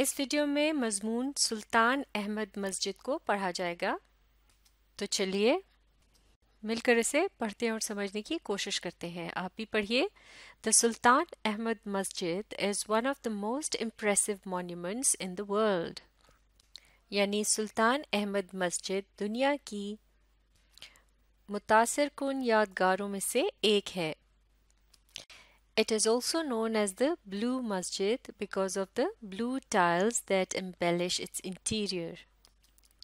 इस वीडियो में मजमून सुल्तान अहमद मस्जिद को पढ़ा जाएगा तो चलिए मिलकर इसे पढ़ते और समझने की कोशिश करते हैं आप भी पढ़िए the Sultan Ahmed masjid is one of the most impressive monuments in the world यानी सुल्तान अहमद मस्जिद दुनिया की मुतासर कन यादगारों में से एक है It is also known as the Blue Masjid because of the blue tiles that embellish its interior.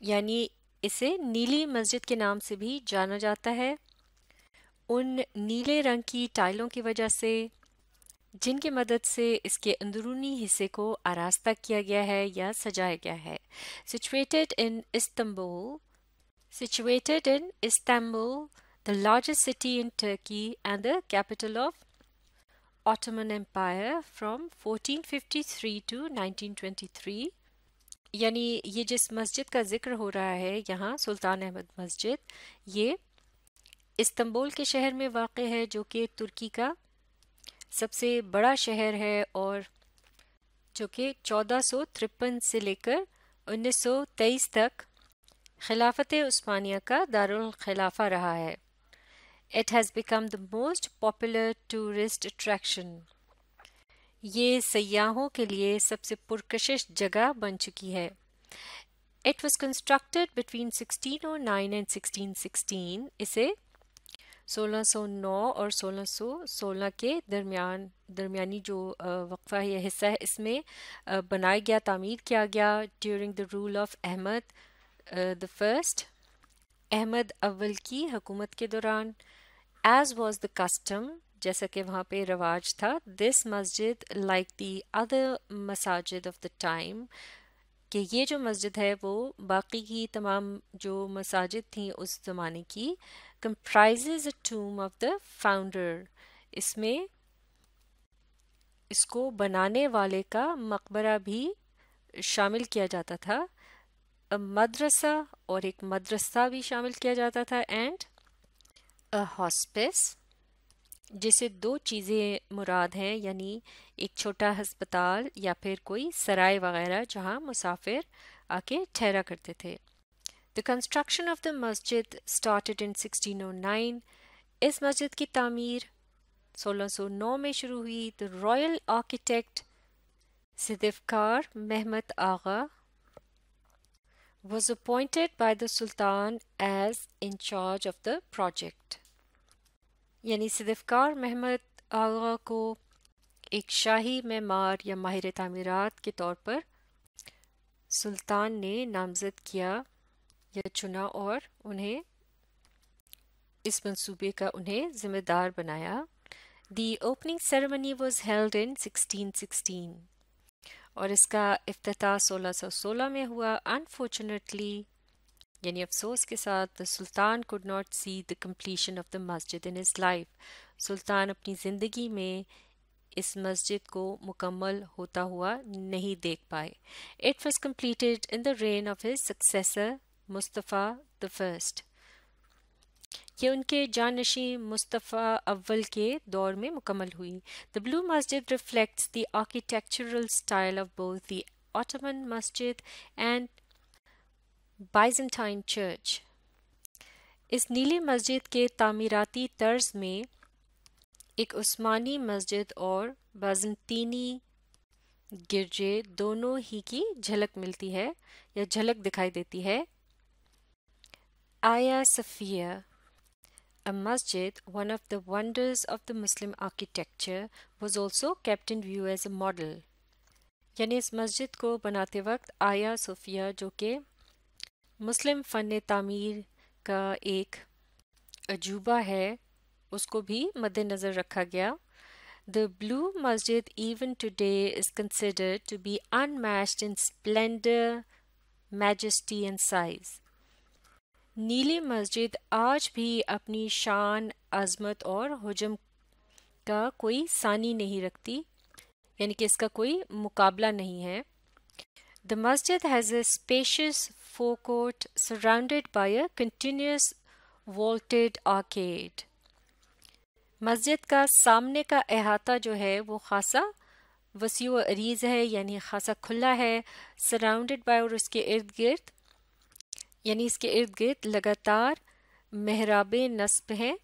यानी इसे नीली मस्जिद के नाम से भी जाना जाता है उन नीले रंग की टाइलों की वजह से जिनकी मदद से इसके अंदरूनी हिस्से को आरास्ता किया गया है या सजाया गया है situated in Istanbul situated in Istanbul, the largest city in Turkey and the capital of Ottoman Empire from 1453 to 1923 यानी ये जिस मस्जिद का जिक्र हो रहा है यहाँ सुल्तान अहमद मस्जिद ये इस्तंबुल के शहर में वाक़ है जो कि तुर्की का सबसे बड़ा शहर है और जो कि चौदह से लेकर 1923 तक खिलाफत उस्मानिया का दारुल खिलाफा रहा है it has become the most popular tourist attraction. ये सयाहों के लिए सबसे पुरकशिश जगह बन चुकी है It was constructed between 1609 and 1616. इसे 1609 और 1616 के दरमियान दरमियानी जो वक्फ़ा या हिस्सा है इसमें बनाया गया तामीर किया गया during the rule of Ahmed the first Ahmed अव्वल की हुकूमत के दौरान एज वॉज द कस्टम जैसा कि वहाँ पे रवाज था this masjid like the other masajid of the time कि ये जो मस्जिद है वो बाकी की तमाम जो मसाजिद थी उस ज़माने की comprise a tomb of the founder इसमें इसको बनाने वाले का मकबरा भी शामिल किया जाता था मदरसा और एक मदरसा भी शामिल किया जाता था एंड अ हॉस्पिस जिसे दो चीज़ें मुराद हैं यानी एक छोटा हस्पताल या फिर कोई सराय वगैरह जहाँ मुसाफिर आके ठहरा करते थे the construction of the masjid started in 1609 इस मस्जिद की तामीर 1609 में शुरू हुई the royal architect Sedefkar Mehmed Agha was appointed by the Sultan as in charge of the project. यानी सिदफकार महमद आगा को एक शाही मैमार या माहिर तमीरत के तौर पर सुल्तान ने नामजद किया या चुना और उन्हें इस मंसूबे का उन्हें जिम्मेदार बनाया the opening ceremony was held in 1616 और इसका अफ्ताह सोलह में हुआ अनफॉर्चुनेटली यानी अफसोस के साथ the sultan could not see the completion of the masjid in is life सुल्तान अपनी ज़िंदगी में इस मस्जिद को मुकम्मल होता हुआ नहीं देख पाए it was completed in the reign of his successor Mustafa the first ये उनके जानशी मुस्तफ़ा अव्वल के दौर में मुकम्मल हुई the blue masjid reflects the architectural style of both the Ottoman masjid and Byzantine church इस नीली मस्जिद के तामीराती तर्ज में एक उस्मानी मस्जिद और बाजनतीनी गिरजे दोनों ही की झलक मिलती है या झलक दिखाई देती है आया Safiya A masjid, one of the wonders of the Muslim architecture, was also kept in view as a model. यानी इस मस्जिद को बनाते वक्त आया सोफिया जो कि मुस्लिम फ़न तामीर का एक अजूबा है उसको भी मद्देनज़र रखा गया The Blue Masjid even today is considered to be unmatched in splendor, majesty and size. नीली मस्जिद आज भी अपनी शान अजमत और हजम का कोई सानी नहीं रखती यानी कि इसका कोई मुकाबला नहीं है the masjid has a spacious forecourt surrounded by a continuous vaulted arcade मस्जिद का सामने का अहाता जो है वो खासा वसी अरीज़ है यानी खासा खुला है सराउंडेड बाय और उसके इर्द गिर्द यानी इसके इर्द गिर्द लगातार महराब नस्ब हैं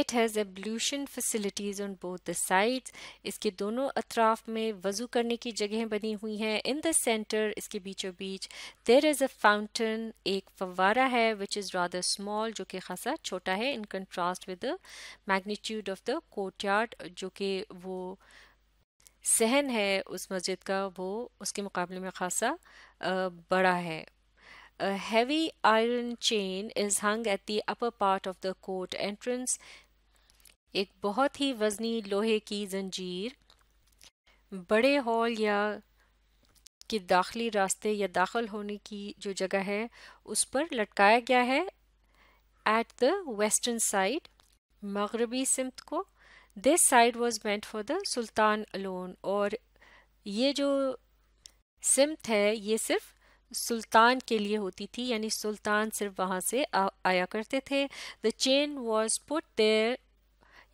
it has ablution facilities on both the sides इसके दोनों अतराफ में वज़ू करने की जगहें बनी हुई हैं इन द सेंटर इसके बीचों बीच देर इज़ अ फाउंटेन एक फवारा है विच इज़ रादर स्मॉल जो कि खासा छोटा है in contrast with the magnitude of the courtyard जो कि वो सहन है उस मस्जिद का वो उसके मुकाबले में खासा बड़ा है A heavy iron chain is hung at the upper part of the court entrance. एक बहुत ही वजनी लोहे की जंजीर बड़े हॉल या के दाखिली रास्ते या दाखिल होने की जो जगह है उस पर लटकाया गया है एट द वेस्टर्न साइड मगरबी सिमत को this side was meant for the sultan alone और ये जो सिमत है ये सिर्फ सुल्तान के लिए होती थी यानी सुल्तान सिर्फ वहाँ से आ, आया करते थे the chain was put there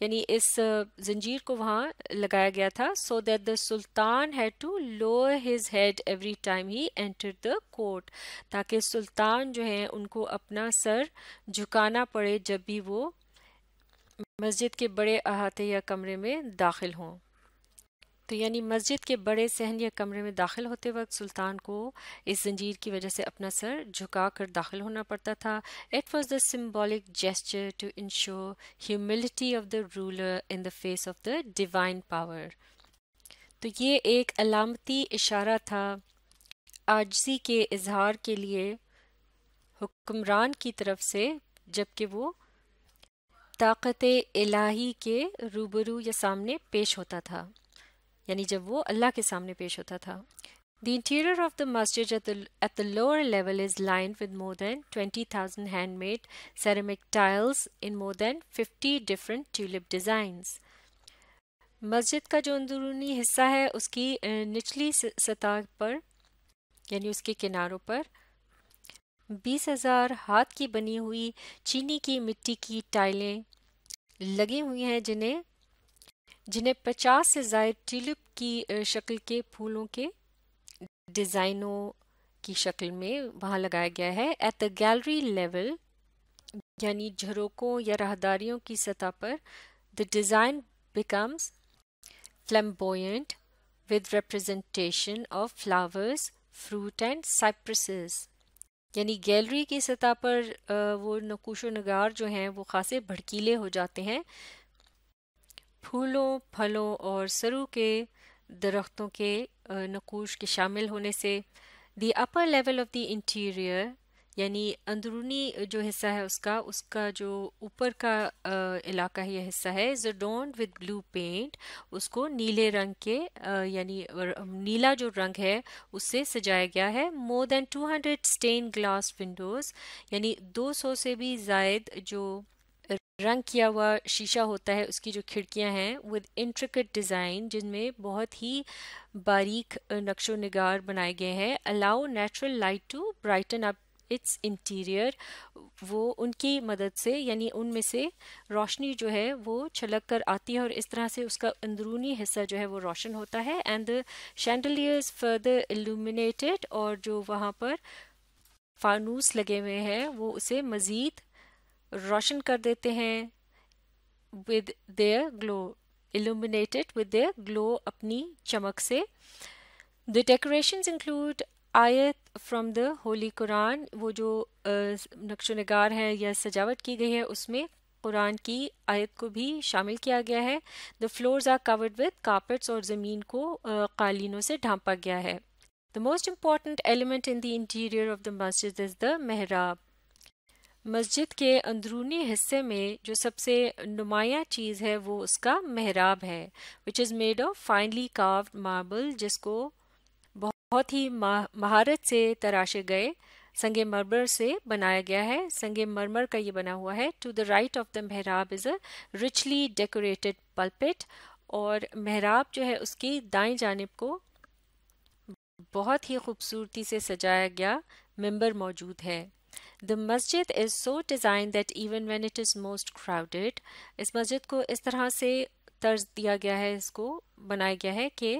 यानी इस जंजीर को वहाँ लगाया गया था so that the sultan had to lower his head every time he enter the court ताकि सुल्तान जो है उनको अपना सर झुकाना पड़े जब भी वो मस्जिद के बड़े अहाते या कमरे में दाखिल हों तो यानी मस्जिद के बड़े सहन या कमरे में दाखिल होते वक्त सुल्तान को इस जंजीर की वजह से अपना सर झुका कर दाखिल होना पड़ता था it was the symbolic gesture to ensure humility of the ruler in the face of the divine power तो ये एक अलामती इशारा था आजजी के इजहार के लिए हुक्मरान की तरफ से जबकि वो ताकत इलाही के रूबरू या सामने पेश होता था यानी जब वो अल्लाह के सामने पेश होता था The interior of the masjid at the, at the lower level is lined with more than 20,000 handmade ceramic tiles in more than 50 different tulip designs. मस्जिद का जो अंदरूनी हिस्सा है उसकी निचली सतह पर यानी उसके किनारों पर बीस हज़ार हाथ की बनी हुई चीनी की मिट्टी की टाइलें लगी हुई हैं जिन्हें जिन्हें 50 से जायद ट्यूलिप की शक्ल के फूलों के डिज़ाइनों की शक्ल में वहाँ लगाया गया है एट द गैलरी लेवल यानी झरोकों या राहदारियों की सतह पर the design becomes flamboyant with representation of flowers fruit and cypresses यानी गैलरी की सतह पर वो नकुशो नगार जो हैं वो खासे भड़कीले हो जाते हैं फूलों फलों और सरू के दरख्तों के नकूश के शामिल होने से the upper level of the interior यानी अंदरूनी जो हिस्सा है उसका उसका जो ऊपर का आ, इलाका है यह हिस्सा है is adorned with blue paint उसको नीले रंग के यानी नीला जो रंग है उससे सजाया गया है more than 200 stained glass windows यानी 200 से भी जायद जो रंग किया हुआ शीशा होता है उसकी जो खिड़कियां हैं विद इंट्रिकेट डिज़ाइन जिनमें बहुत ही बारीक नक्शो नगार बनाए गए हैं allow natural light to brighten up its interior वो उनकी मदद से यानी उनमें से रोशनी जो है वो छलक कर आती है और इस तरह से उसका अंदरूनी हिस्सा जो है वो रोशन होता है एंड शैंडलियर्स फर्दर इल्यूमिनेटेड और जो वहाँ पर फानूस लगे हुए हैं वो उसे मज़ीद रोशन कर देते हैं with their glow illuminated with their glow अपनी चमक से the decoration include ayat from the Holy Quran वो जो नक्श नगार हैं या सजावट की गई है उसमें कुरान की आयत को भी शामिल किया गया है the floors are covered with carpets और ज़मीन को कालीनों से ढांपा गया है the most important element in the interior of the masjid is the mihrab मस्जिद के अंदरूनी हिस्से में जो सबसे नुमाया चीज़ है वो उसका महराब है which is made of finely carved marble जिसको बहुत ही महारत से तराशे गए संगे मरमर से बनाया गया है संगे मरमर का ये बना हुआ है to the right of the mihrab is a richly decorated pulpit और मेहराब जो है उसकी दाएं जानब को बहुत ही खूबसूरती से सजाया गया मेंबर मौजूद है the masjid is so design that even when it is most crowded इस मस्जिद को इस तरह से तर्ज दिया गया है इसको बनाया गया है कि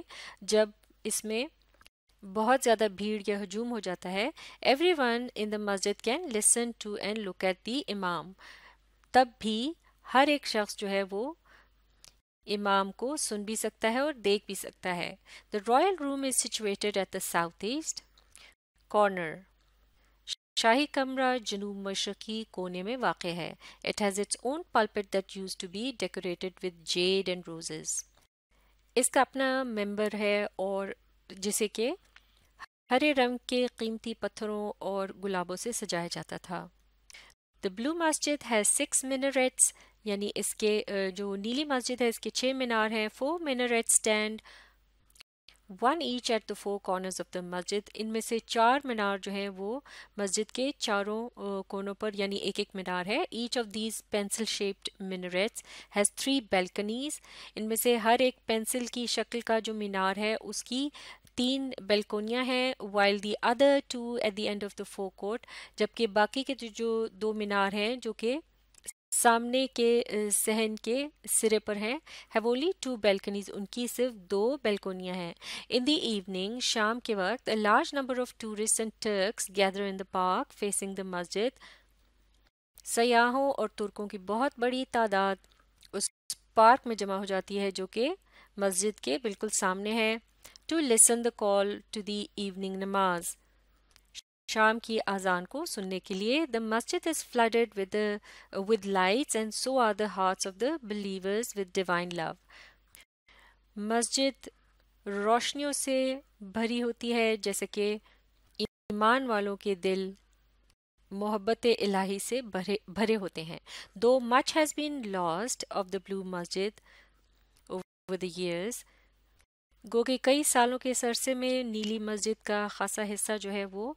जब इसमें बहुत ज़्यादा भीड़ या हजूम हो जाता है everyone in the masjid can listen to and look at the imam तब भी हर एक शख्स जो है वो इमाम को सुन भी सकता है और देख भी सकता है the royal room is situated at the south east corner शाही कमरा जनूब मशरकी कोने में वाक़ है it has its own pulpit that use to be decorated with jade and roses इसका अपना मेंबर है और जिसे के हरे रंग के कीमती पत्थरों और गुलाबों से सजाया जाता था द ब्लू मस्जिद है सिक्स मिनरेट्स यानी इसके जो नीली मस्जिद है इसके छः मीनार हैं four minarets stand one each at the four corners of the masjid इनमें से चार मीनार जो हैं वो मस्जिद के चारों कोनों पर यानी एक एक मीनार है each of these pencil shaped minarets has three balconies इनमें से हर एक पेंसिल की शक्ल का जो मीनार है उसकी तीन बेलकोनियाँ हैं while the other two at the end of the four court जबकि बाकी के जो, जो दो मीनार हैं जो कि सामने के सहन के सिरे पर हैं हैव ओनली टू बेल्कनीज उनकी सिर्फ दो बेल्कोनियाँ हैं इन द इवनिंग शाम के वक्त large number of tourist and Turks gather in the park facing the masjid सयाहों और तुर्कों की बहुत बड़ी तादाद उस पार्क में जमा हो जाती है जो कि मस्जिद के बिल्कुल सामने है to listen the call to the evening namaz शाम की अजान को सुनने के लिए द मस्जिद is flooded with with lights and so are the hearts of the believers with divine love मस्जिद रोशनियों से भरी होती है जैसे कि ईमान वालों के दिल मोहब्बत इलाही से भरे भरे होते हैं though much has been lost of the blue मस्जिद ओवर द ईयर्स गो के कई सालों के सरसे में नीली मस्जिद का खासा हिस्सा जो है वो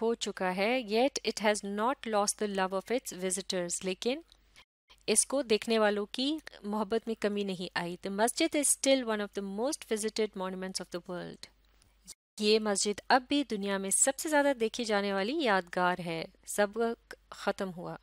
खो चुका है yet it has not loss the love of its visitors लेकिन इसको देखने वालों की मोहब्बत में कमी नहीं आई द मस्जिद is still one of the most visited monuments of the world ये मस्जिद अब भी दुनिया में सबसे ज़्यादा देखी जाने वाली यादगार है सब ख़त्म हुआ